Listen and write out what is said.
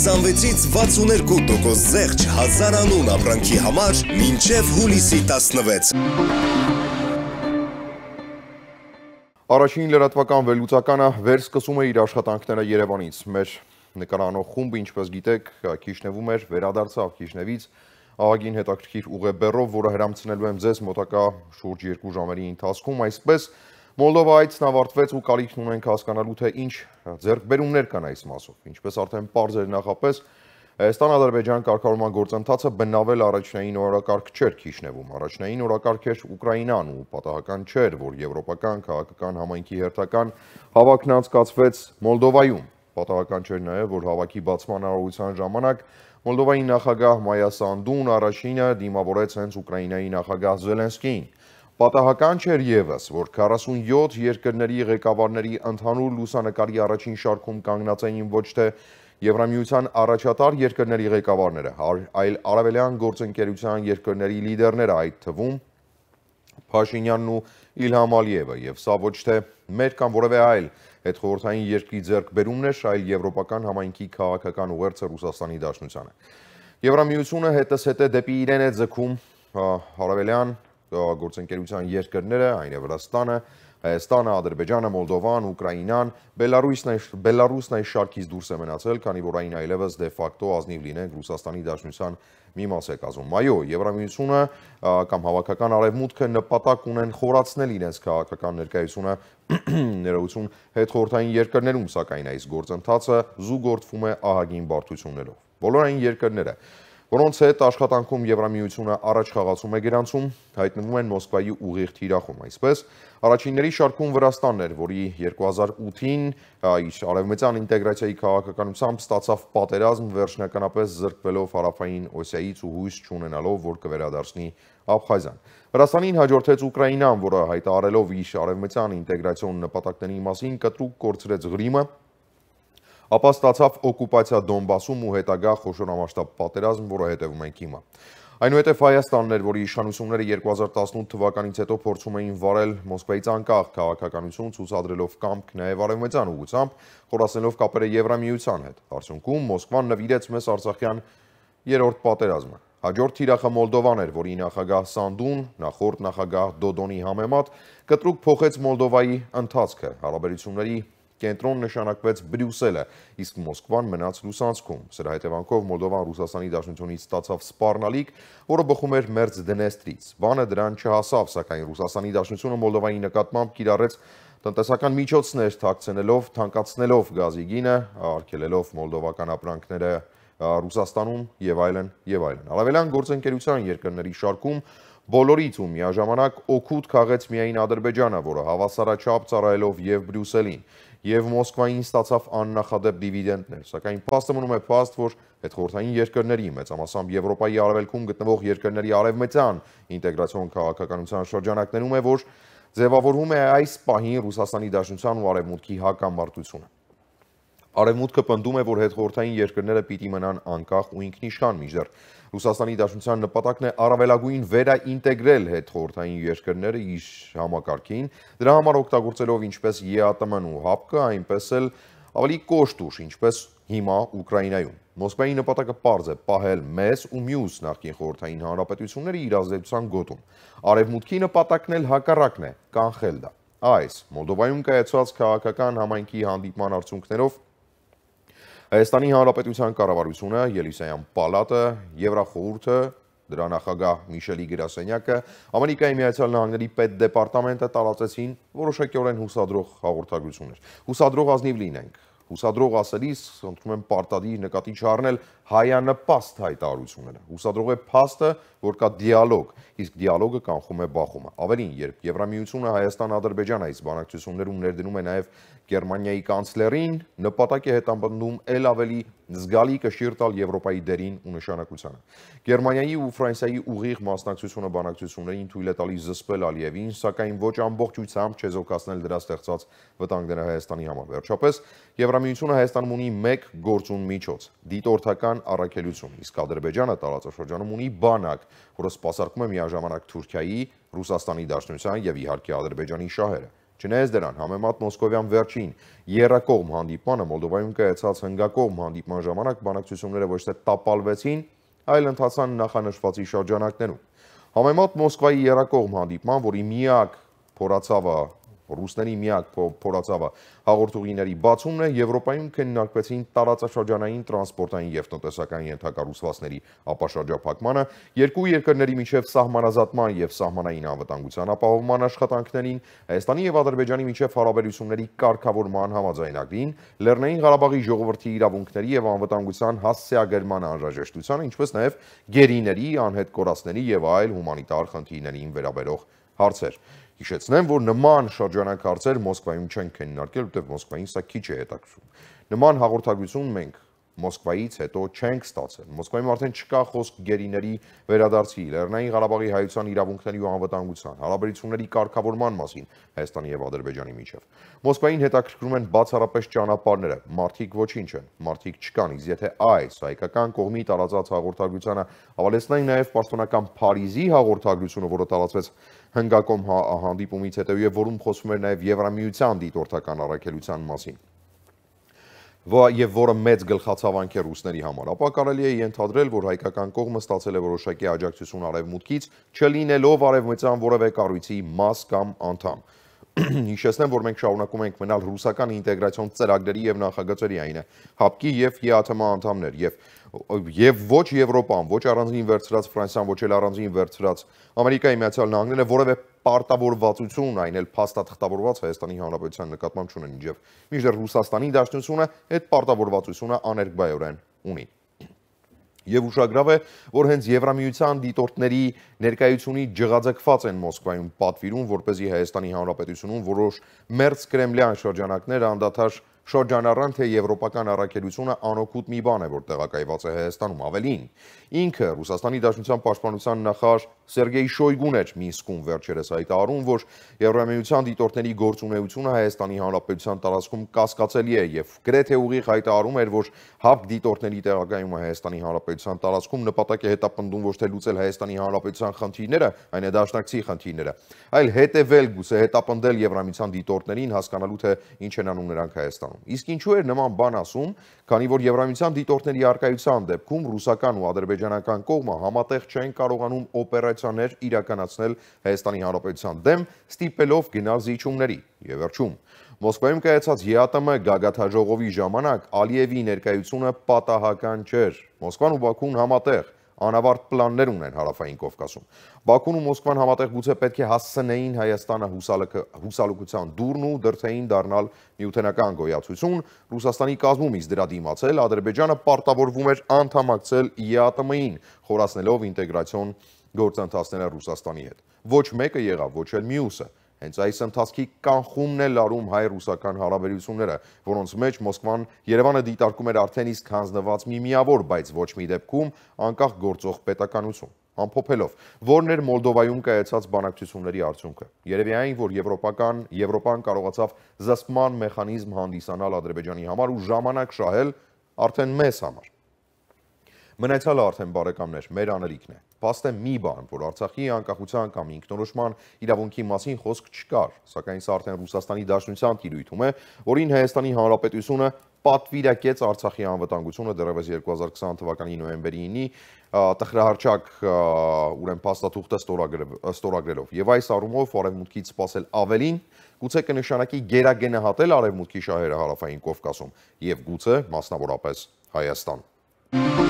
26-ից 62% զեղջ 1000 անուն ապրանքի համար մինչև հուլիսի 16։ Առաջին լրատվական վերլուծականը վերսկսում է իր աշխատանքները Երևանից։ Մեր նկրանող խումբը, ինչպես գիտեք, Կիշնևում էր, վերադարձավ Կիշնևից, աղագին հետաքրքիր ուղեբերով, որը հրամցնելու եմ ձեզ մոտակա շուրջ երկու ժամերի ընթացքում, այսպես Մոլդովա այցն ավարտվեց ու կարիքն ունենք հասկանալու թե ինչ ձեռքբերումներ կան այս մասով։ Ինչպես արդեն པարզ էր նախապես, Հայաստան-Ադրբեջան կարգավորման գործընթացը բնավել առաջնային օրակարգ չէր քիշնևում։ Առաջնային օրակարգ էր Ուկրաինան ու պատահական չէր, որ եվրոպական քաղաքական համայնքի հերթական հավաքն անցկացվեց Մոլդովայում։ Պատահական չէր նաև, որ հավաքի բացման արարողության ժամանակ Մոլդովայի նախագահ Մայա Սանդուն առաջինը դիմավորեց հենց Ուկրաինայի նախագահ Զելենսկին։ Պատահական չէր եւս, որ 47 երկրների ղեկավարների ընդհանուր լուսանկարի առաջին շարքում կանգնած էին ոչ թե Եվրամիության առաջատար երկրների ղեկավարները, այլ արաբելյան գործընկերության երկրների լիդերները այդ թվում Փաշինյանն ու Իլհամ Ալիևը եւ սա ոչ թե մեր կամ որևէ այլ այդ խորհրդային երկրի ձեռքբերումն էր, այլ եվրոպական համայնքի քաղաքական ուղերձը Ռուսաստանի Դաշնությանը։ Եվրամիությունը հետս հետե դեպի իրեն է ձգում հարավելյան գործընկերության երկրները, այն է Վրաստանը, Հայաստանը, Ադրբեջանը, Մոլդովան, Ուկրաինան, Բելարուսն այս Բելարուսն այս շարքից դուրս է մնացել, քանի որ այն այլևս դե ֆակտո ազնիվ լինեն Ռուսաստանի Դաշնության մի մաս է կազմում։ Այո, Եվրամիությունը կամ հավաքական արևմուտքը նպատակ ունեն խորացնել իրենց քաղաքական ներկայությունը ներողություն հետխորթային երկրներում, սակայն այս գործընթացը զուգորդվում է ահագին բարդություններով։ Բոլոր այն երկրները, որոնց հետ աշխատանքում Եվրամիությունը առաջ խաղացում է գերանցում, հայտնվում են Մոսկվայի ուղիղ թիրախում, այսպես առաջինների շարքում Վրաստանն էր, որի 2008-ին իր արևմտյան ինտեգրացիայի քաղաքականությամբ ստացավ պատերազմ վերջնականապես զրկվելով հարավային Օսիայից ու հույս չունենալով, որ կվերադառնի Աբխազիան։ Վրաստանին հաջորդեց Ուկրաինան, որը հայտարարելով իր արևմտյան ինտեգրացիոն նպատակների մասին կտրուկ կորցրեց Ղրիմը ապա ստացավ օկուպացիա Դոնբասում ու հետագա խոշորամասշտաբ պատերազմ, որը հետևում ենք հիմա։ Այնուհետև Հայաստանն էր, որի իշխանությունները 2018 թվականից հետո փորձում էին վարել Մոսկվայից անկախ քաղաքականություն, ցուցադրելով կամք նաև արևմտյան ուղությամբ, խորացնելով կապերը Եվրամիության հետ։ Արդյունքում Մոսկվան նվիրեց մեզ Արցախյան երրորդ պատերազմը։ Հաջորդ թիրախը Մոլդովան էր, որի նախագահ Սանդուն, նախորդ նախագահ Դոդոնի համեմատ կտրուկ փոխեց Մոլդովայի ընթացքը, հարաբերությունների Կենտրոն նշանակվեց Բրյուսելը, իսկ Մոսկվան մնաց Լուսանցքում։ Սրա հետևանքով Մոլդովան Ռուսաստանի Դաշնությունից ստացավ սպառնալիք, որը բխում էր Մերձ Դնեստրից։ Բանը դրան չհասավ, սակայն Ռուսաստանի Դաշնությունը Մոլդովայի նկատմամբ կիրառեց տնտեսական միջոցներ թաքցնելով, թանկացնելով գազի գինը, արգելելով մոլդովական ապրանքները Ռուսաստանում եւ այլն եւ այլն։ Արավելյան գործընկերության երկրների շարքում Բոլորից ու միաժամանակ օգուտ քաղեց միայն Ադրբեջանը, որը հավասարաչափ ծառայելով եւ Բրյուսելին եւ Մոսկվային ստացավ աննախադեպ դիվիդենդներ, սակայն փաստը մնում է փաստ, որ հետխորթային երկրների մեծամասամբ Եվրոպայի արևելքում գտնվող երկրների արևմտյան ինտեգրացիոն քաղաքականության շրջանակներում է, որ ձևավորվում է այս պահին Ռուսաստանի Դաշնության ու արևմուտքի հակամարտությունը։ Արևմուտքը պնդում է, որ հետխորթային երկրները պիտի մնան անկախ ու ինքնիշխան միջդեռ Ռուսաստանի Դաշնության նպատակն է առավելագույն վերաինտեգրել հետ խորհրդային երկրները իր համակարգին, դրա համար օգտագործելով ինչպես ԵԱՏՄ-ն ու ՀԱՊԿ-ը, այնպես էլ ավելի կոշտ ուժ, ինչպես հիմա Ուկրաինայում։ Մոսկվայի նպատակը պարզ է՝ պահել մեզ ու մյուս նախկին խորհրդային հանրապետությունները իր ազդեցության գոտում։ Արևմուտքի նպատակն էլ հակառակն է՝ կանխել դա։ Այս Մոլդովայում կայացած քաղաքական համայնքի հանդիպման արդյունքներով Հայաստանի Հանրապետության կառավարությունը, Ելիսայան պալատը, Եվրախորհուրդը, դրա նախագահ Միշելի Գրասենյակը, Ամերիկայի Միացյալ Նահանգների պետդեպարտամենտը տարածեցին որոշակիորեն հուսադրող հաղորդագրություններ։ Հուսադրող ազնիվ լինենք, Հուսադրող ասելիս ընտրում եմ պարտադիր նկատի չառնել հայանպաստ հայտարարությունները։ Հուսադրող է փաստը, որ կա դիալոգ, իսկ դիալոգը կանխում է բախումը։ Ավելին, երբ Եվրամիությունը Հայաստան-Ադրբեջան այս բանակցություններում ներդնում է նաև Գերմանիայի կանցլերին, նպատակ է հետապնդում ել ավելի զգալի կշիռ տալ Եվրոպայի դերին ու նշանակությանը։ Գերմանիայի ու Ֆրանսիայի ուղիղ մասնակցությունը բանակցություններին թույլ է տալիս զսպել Ալիևին, սակայն ոչ ամբողջ ույցամբ չեզոքացնել դրա ստեղծած վտանգները Հայաստանի համար։ Վերջապես Եվրամիությունը Հայաստանում ունի 1 գործուն միջոց՝ դիտորդական առաքելություն, իսկ Ադրբեջանը տարածաշրջանում ունի բանակ, որը սպասարկում է միաժամանակ Թուրքիայի, Ռուսաստանի Դաշնության եւ իհարկե Ադրբեջանի շահերը։ Չնայած դրան, համեմատ Մոսկովյան վերջին երրակողմ հանդիպմանը Մոլդովայում կայացած հնգակողմ հանդիպման ժամանակ բանակցությունները ոչ թե տապալվեցին, այլ ընթացան նախանշվածի շրջանակներում։ Համեմատ Մոսկվայի երրակողմ հանդիպման, որի միակ փորացավը ռուսների միակ փորացավը հաղորդուղիների բացումն է Եվրոպայում քննարկվեցին տարածաշրջանային տրանսպորտային եւ տնտեսական ենթակա ռուսվածների ապաշարժափակմանը երկու երկրների միջև սահմանազատման եւ սահմանային անվտանգության ապահովման աշխատանքներին Հայաստանի եւ Ադրբեջանի միջև հարաբերությունների կարգավորման համաձայնագրին Լեռնային Ղարաբաղի ժողովրդի իրավունքների եւ անվտանգության հասցեագրման անհրաժեշտության ինչպես նաեւ գերիների անհետ կորածների եւ այլ հումանիտար խնդիրներին վերաբերող հարցեր Հիշեցնեմ, որ նման շրջանակարծեր Մոսկվայում չեն քննարկել, որտեղ Մոսկվային սա քիչ է հետաքրքրում։ Նման հաղորդագրություն մենք Մոսկվայից հետո չենք ստացել։ Մոսկվայում արդեն չկա խոսք գերիների վերադարձի, Լեռնային Ղարաբաղի հայության իրավունքների ու անվտանգության, հարաբերությունների կարգավորման մասին Հայաստանի եւ Ադրբեջանի միջև։ Մոսկվային հետաքրքրում են բացառապես ճանապարհները, մարդիկ ոչինչ են, մարդիկ չկան, իսկ եթե այս հայկական կողմի տարածած հաղորդագրությունը ավելացնային նաեւ պաշտոնական Փարիզի հաղորդագրությունը, որը տարածվեց Հնգակոմ հանդիպումից հետո եւ որում խոսվում էր նաեւ Եվրամիության դիտորդական առաքելության մասին եւ որը մեծ գլխացավանք է ռուսների համար, ապա կարելի է ենթադրել, որ հայկական կողմը ստացել է որոշակի աջակցություն արևմուտքից, չլինելով արևմտյան որևէ կառույցի մաս կամ անդամ հիշեցնեմ, որ մենք շարունակում ենք մնալ ռուսական ինտեգրացիոն ծրագրերի եւ նախագծերի այնը, ՀԱՊԿ-ի եւ ԵԱԹՄ անդամներ եւ եւ ոչ Եվրոպան, ոչ առանձին վերցրած Ֆրանսիան, ոչ էլ առանձին վերցրած Ամերիկայի Միացյալ Նահանգները որևէ պարտավորվածություն, այն էլ փաստաթղթավորված Հայաստանի Հանրապետության նկատմամբ չունեն իջև։ Մինչդեռ Ռուսաստանի Դաշնությունը այդ պարտավորվածությունը աներկբայորեն ունի։ Եվ ուշագրավ է, որ հենց Եվրամիության դիտորդների ներկայությունի ջղաձգված են Մոսկվայում պատվիրում, որ เป զի Հայաստանի Հանրապետությունում որոշ մերձ Կրեմլյան շրջանակները անդադար Շորջանառան թե եվրոպական առաքելությունը անօգուտ մի բան է, որ տեղակայված է Հայաստանում, ավելին։ Ինքը Ռուսաստանի Դաշնության Պաշտպանության նախարար Սերգեյ Շոյգուն էր Մինսկում վերջերս հայտարարում, որ Եվրամիության դիտորդների գործունեությունը Հայաստանի Հանրապետության տարածքում կասկածելի է եւ գրեթե ուղիղ հայտարարում էր, որ ՀԱՊԿ դիտորդների տեղակայումը Հայաստանի Հանրապետության տարածքում նպատակ է հետապնդում ոչ թե լուծել Հայաստանի Հանրապետության խնդիրները, այն է դաշնակցի խնդիրները, այլ հետևել գուցե հետապնդել Եվրամիության դիտորդներին հասկանալու թե ինչ են անում նրանք Հայաստանում Ռուսաստանում։ Իսկ ինչու էր նման բան ասում, քանի որ Եվրամիության դիտորդների արկայության դեպքում ռուսական ու ադրբեջանական կողմը համատեղ չեն կարողանում օպերացիաներ իրականացնել Հայաստանի Հանրապետության դեմ, ստիպելով գնալ զիջումների։ Եվ վերջում, Մոսկվայում կայացած ԵԱՏՄ գագաթաժողովի ժամանակ Ալիևի ներկայությունը պատահական չէր։ Մոսկվան ու Բաքուն համատեղ անավարտ պլաններ ունեն հարավային Կովկասում։ Բաքուն ու Մոսկվան համատեղ գուցե պետք է հասցնեին Հայաստանը հուսալուկության դուրն ու դրթեին դառնալ միութենական գոյացություն։ Ռուսաստանի կազմումից դրա դիմացել Ադրբեջանը պարտավորվում էր անդամակցել ԵԱՏՄ-ին, խորացնելով ինտեգրացիոն գործընթացները Ռուսաստանի հետ։ Ոչ մեկը եղավ, ոչ էլ մյուսը։ Հենց այս ընթացքի կանխումն է լարում հայ-ռուսական հարաբերությունները, որոնց մեջ Մոսկվան Երևանը դիտարկում էր արդեն իսկ հանձնված մի միավոր, բայց ոչ մի դեպքում անկախ գործող պետականություն։ Ամփոփելով, որն էր Մոլդովայում կայացած բանակցությունների արդյունքը։ Երևի այն, որ եվրոպական Եվրոպան կարողացավ զսպման մեխանիզմ հանդիսանալ Ադրբեջանի համար ու ժամանակ շահել արդեն մեզ համար։ Մնացյալը արդեն բարեկամներ մեր անելիքն է։ Փաստը մի բան, որ Արցախի անկախության կամ ինքնորոշման իրավունքի մասին խոսք չկար, սակայն սա արդեն Ռուսաստանի Դաշնության տիրույթում է, որին Հայաստանի Հանրապետությունը պատվիրակեց Արցախի անվտանգությունը դեռևս 2020 թվականի նոյեմբերի 9-ի տխրահարճակ ուրեմն փաստաթուղթը ստորագրելով։ Եվ այս առումով արևմուտքից սпасել ավելին գուցե կնշանակի գերագնահատել արևմուտքի շահերը հարավային Կովկասում եւ գուցե մասնավորապես Հայաստան։ Thank you.